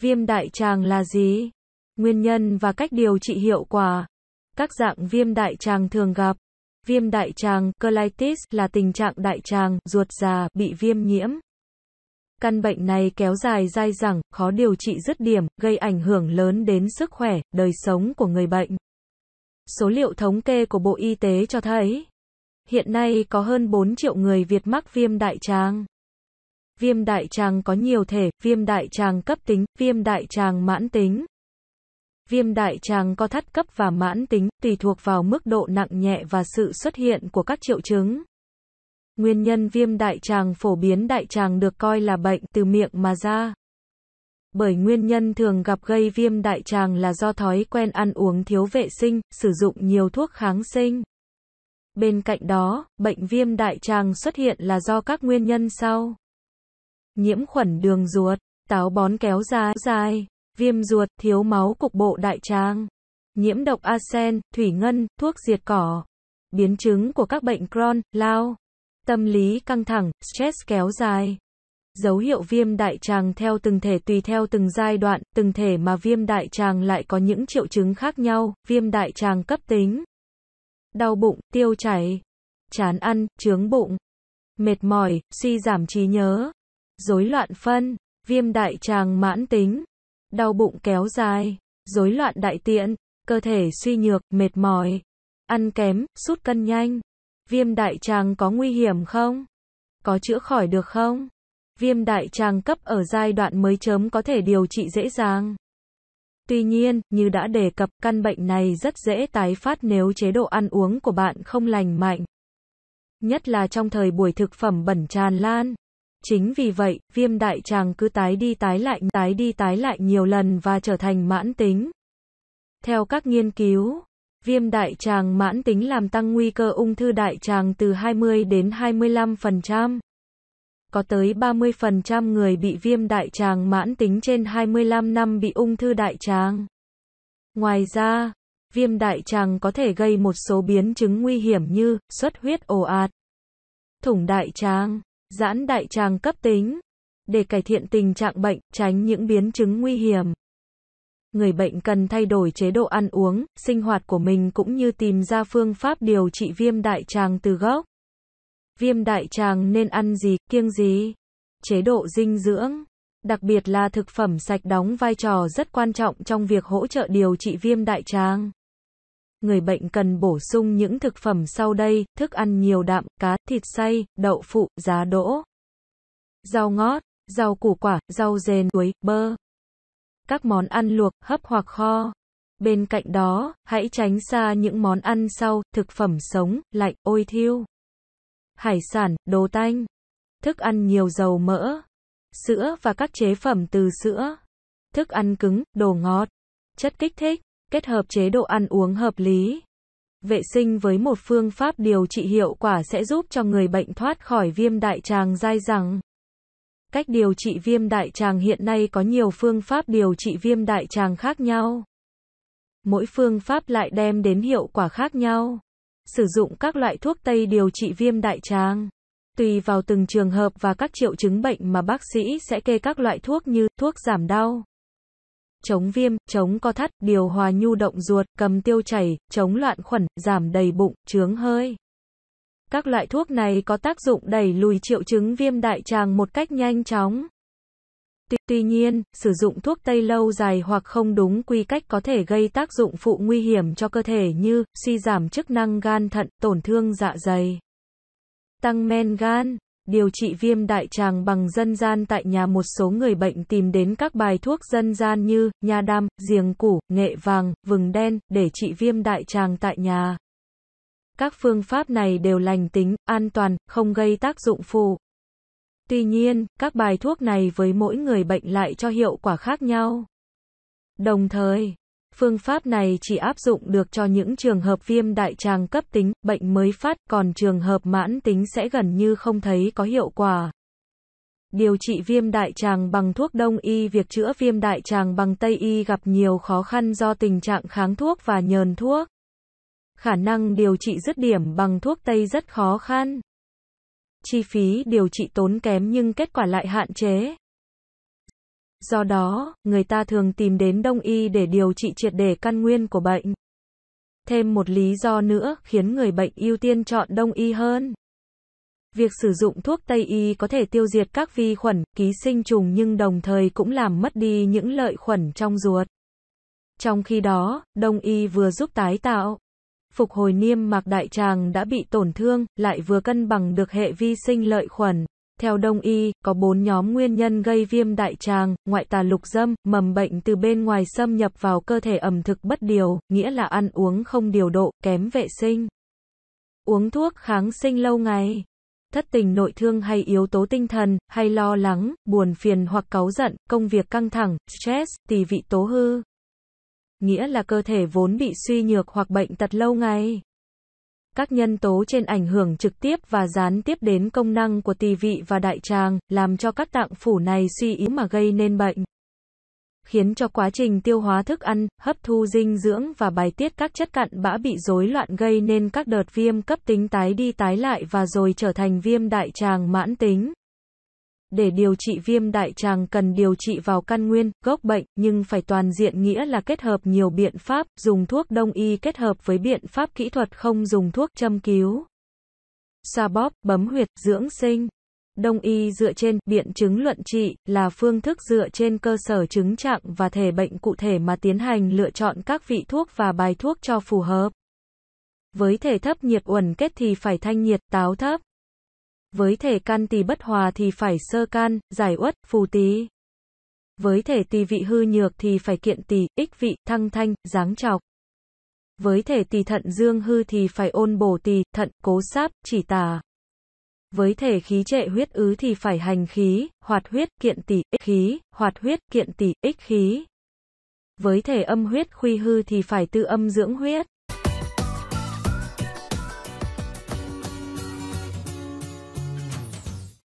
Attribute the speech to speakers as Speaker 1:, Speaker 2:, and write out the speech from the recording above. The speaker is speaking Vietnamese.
Speaker 1: Viêm đại tràng là gì? Nguyên nhân và cách điều trị hiệu quả. Các dạng viêm đại tràng thường gặp. Viêm đại tràng colitis là tình trạng đại tràng ruột già bị viêm nhiễm. Căn bệnh này kéo dài dai dẳng, khó điều trị dứt điểm, gây ảnh hưởng lớn đến sức khỏe, đời sống của người bệnh. Số liệu thống kê của Bộ Y tế cho thấy, hiện nay có hơn 4 triệu người Việt mắc viêm đại tràng. Viêm đại tràng có nhiều thể, viêm đại tràng cấp tính, viêm đại tràng mãn tính. Viêm đại tràng có thắt cấp và mãn tính, tùy thuộc vào mức độ nặng nhẹ và sự xuất hiện của các triệu chứng. Nguyên nhân viêm đại tràng phổ biến đại tràng được coi là bệnh từ miệng mà ra bởi nguyên nhân thường gặp gây viêm đại tràng là do thói quen ăn uống thiếu vệ sinh, sử dụng nhiều thuốc kháng sinh. Bên cạnh đó, bệnh viêm đại tràng xuất hiện là do các nguyên nhân sau. Nhiễm khuẩn đường ruột, táo bón kéo dài, dài viêm ruột, thiếu máu cục bộ đại tràng, nhiễm độc arsen, thủy ngân, thuốc diệt cỏ. Biến chứng của các bệnh Crohn, lao, tâm lý căng thẳng, stress kéo dài, dấu hiệu viêm đại tràng theo từng thể tùy theo từng giai đoạn, từng thể mà viêm đại tràng lại có những triệu chứng khác nhau, viêm đại tràng cấp tính. Đau bụng, tiêu chảy, chán ăn, chướng bụng, mệt mỏi, suy giảm trí nhớ, rối loạn phân, viêm đại tràng mãn tính, đau bụng kéo dài, rối loạn đại tiện, cơ thể suy nhược, mệt mỏi, ăn kém, sút cân nhanh. Viêm đại tràng có nguy hiểm không? Có chữa khỏi được không? viêm đại tràng cấp ở giai đoạn mới chớm có thể điều trị dễ dàng. Tuy nhiên, như đã đề cập, căn bệnh này rất dễ tái phát nếu chế độ ăn uống của bạn không lành mạnh. Nhất là trong thời buổi thực phẩm bẩn tràn lan. Chính vì vậy, viêm đại tràng cứ tái đi tái lại tái đi tái lại nhiều lần và trở thành mãn tính. Theo các nghiên cứu, viêm đại tràng mãn tính làm tăng nguy cơ ung thư đại tràng từ 20 đến 25% có tới 30% người bị viêm đại tràng mãn tính trên 25 năm bị ung thư đại tràng. Ngoài ra, viêm đại tràng có thể gây một số biến chứng nguy hiểm như xuất huyết ồ ạt, thủng đại tràng, giãn đại tràng cấp tính. Để cải thiện tình trạng bệnh, tránh những biến chứng nguy hiểm, người bệnh cần thay đổi chế độ ăn uống, sinh hoạt của mình cũng như tìm ra phương pháp điều trị viêm đại tràng từ gốc viêm đại tràng nên ăn gì, kiêng gì, chế độ dinh dưỡng, đặc biệt là thực phẩm sạch đóng vai trò rất quan trọng trong việc hỗ trợ điều trị viêm đại tràng. Người bệnh cần bổ sung những thực phẩm sau đây, thức ăn nhiều đạm, cá, thịt xay, đậu phụ, giá đỗ, rau ngót, rau củ quả, rau dền, muối, bơ. Các món ăn luộc, hấp hoặc kho. Bên cạnh đó, hãy tránh xa những món ăn sau, thực phẩm sống, lạnh, ôi thiêu hải sản, đồ tanh, thức ăn nhiều dầu mỡ, sữa và các chế phẩm từ sữa, thức ăn cứng, đồ ngọt, chất kích thích, kết hợp chế độ ăn uống hợp lý. Vệ sinh với một phương pháp điều trị hiệu quả sẽ giúp cho người bệnh thoát khỏi viêm đại tràng dai dẳng. Cách điều trị viêm đại tràng hiện nay có nhiều phương pháp điều trị viêm đại tràng khác nhau. Mỗi phương pháp lại đem đến hiệu quả khác nhau sử dụng các loại thuốc tây điều trị viêm đại tràng. Tùy vào từng trường hợp và các triệu chứng bệnh mà bác sĩ sẽ kê các loại thuốc như thuốc giảm đau, chống viêm, chống co thắt, điều hòa nhu động ruột, cầm tiêu chảy, chống loạn khuẩn, giảm đầy bụng, chướng hơi. Các loại thuốc này có tác dụng đẩy lùi triệu chứng viêm đại tràng một cách nhanh chóng. Tuy, tuy nhiên, sử dụng thuốc tây lâu dài hoặc không đúng quy cách có thể gây tác dụng phụ nguy hiểm cho cơ thể như suy giảm chức năng gan thận, tổn thương dạ dày, tăng men gan, điều trị viêm đại tràng bằng dân gian tại nhà một số người bệnh tìm đến các bài thuốc dân gian như nha đam, giềng củ, nghệ vàng, vừng đen để trị viêm đại tràng tại nhà. Các phương pháp này đều lành tính, an toàn, không gây tác dụng phụ. Tuy nhiên, các bài thuốc này với mỗi người bệnh lại cho hiệu quả khác nhau. Đồng thời, phương pháp này chỉ áp dụng được cho những trường hợp viêm đại tràng cấp tính, bệnh mới phát, còn trường hợp mãn tính sẽ gần như không thấy có hiệu quả. Điều trị viêm đại tràng bằng thuốc đông y Việc chữa viêm đại tràng bằng tây y gặp nhiều khó khăn do tình trạng kháng thuốc và nhờn thuốc. Khả năng điều trị dứt điểm bằng thuốc tây rất khó khăn chi phí điều trị tốn kém nhưng kết quả lại hạn chế. Do đó, người ta thường tìm đến đông y để điều trị triệt để căn nguyên của bệnh. Thêm một lý do nữa khiến người bệnh ưu tiên chọn đông y hơn. Việc sử dụng thuốc Tây y có thể tiêu diệt các vi khuẩn, ký sinh trùng nhưng đồng thời cũng làm mất đi những lợi khuẩn trong ruột. Trong khi đó, đông y vừa giúp tái tạo phục hồi niêm mạc đại tràng đã bị tổn thương, lại vừa cân bằng được hệ vi sinh lợi khuẩn. Theo đông y, có bốn nhóm nguyên nhân gây viêm đại tràng, ngoại tà lục dâm, mầm bệnh từ bên ngoài xâm nhập vào cơ thể ẩm thực bất điều, nghĩa là ăn uống không điều độ, kém vệ sinh. Uống thuốc kháng sinh lâu ngày thất tình nội thương hay yếu tố tinh thần, hay lo lắng, buồn phiền hoặc cáu giận, công việc căng thẳng, stress, tỳ vị tố hư nghĩa là cơ thể vốn bị suy nhược hoặc bệnh tật lâu ngày. Các nhân tố trên ảnh hưởng trực tiếp và gián tiếp đến công năng của tỳ vị và đại tràng, làm cho các tạng phủ này suy yếu mà gây nên bệnh. Khiến cho quá trình tiêu hóa thức ăn, hấp thu dinh dưỡng và bài tiết các chất cặn bã bị rối loạn gây nên các đợt viêm cấp tính tái đi tái lại và rồi trở thành viêm đại tràng mãn tính. Để điều trị viêm đại tràng cần điều trị vào căn nguyên, gốc bệnh, nhưng phải toàn diện nghĩa là kết hợp nhiều biện pháp, dùng thuốc đông y kết hợp với biện pháp kỹ thuật không dùng thuốc châm cứu. Xoa bóp, bấm huyệt, dưỡng sinh. Đông y dựa trên biện chứng luận trị là phương thức dựa trên cơ sở chứng trạng và thể bệnh cụ thể mà tiến hành lựa chọn các vị thuốc và bài thuốc cho phù hợp. Với thể thấp nhiệt uẩn kết thì phải thanh nhiệt, táo thấp. Với thể can tỳ bất hòa thì phải sơ can, giải uất, phù tỳ. Với thể tỳ vị hư nhược thì phải kiện tỳ, ích vị, thăng thanh, giáng trọc. Với thể tỳ thận dương hư thì phải ôn bổ tỳ, thận, cố sáp, chỉ tà. Với thể khí trệ huyết ứ thì phải hành khí, hoạt huyết, kiện tỳ ích khí, hoạt huyết, kiện tỳ ích khí. Với thể âm huyết khuy hư thì phải tư âm dưỡng huyết.